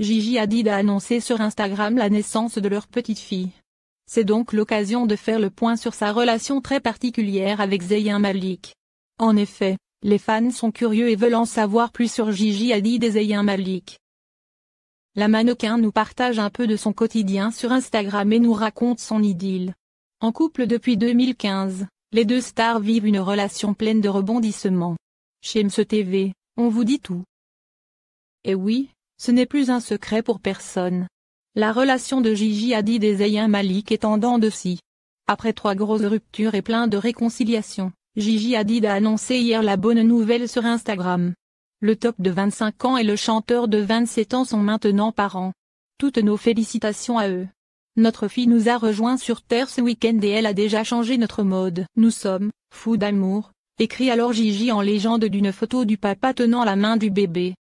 Gigi Hadid a annoncé sur Instagram la naissance de leur petite fille. C'est donc l'occasion de faire le point sur sa relation très particulière avec Zayn Malik. En effet, les fans sont curieux et veulent en savoir plus sur Gigi Hadid et Zayn Malik. La mannequin nous partage un peu de son quotidien sur Instagram et nous raconte son idylle. En couple depuis 2015, les deux stars vivent une relation pleine de rebondissements. Chez MSTV, TV, on vous dit tout. Et eh oui, ce n'est plus un secret pour personne. La relation de Gigi Hadid et Zayn Malik est en dents de scie. Après trois grosses ruptures et plein de réconciliations, Gigi Hadid a annoncé hier la bonne nouvelle sur Instagram. Le top de 25 ans et le chanteur de 27 ans sont maintenant parents. Toutes nos félicitations à eux. Notre fille nous a rejoints sur Terre ce week-end et elle a déjà changé notre mode. Nous sommes, fous d'amour, écrit alors Gigi en légende d'une photo du papa tenant la main du bébé.